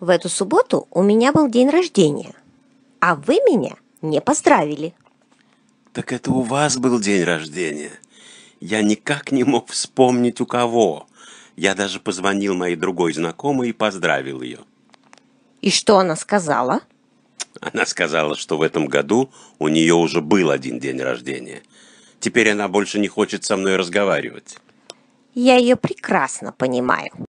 В эту субботу у меня был день рождения, а вы меня не поздравили. Так это у вас был день рождения. Я никак не мог вспомнить у кого. Я даже позвонил моей другой знакомой и поздравил ее. И что она сказала? Она сказала, что в этом году у нее уже был один день рождения. Теперь она больше не хочет со мной разговаривать. Я ее прекрасно понимаю.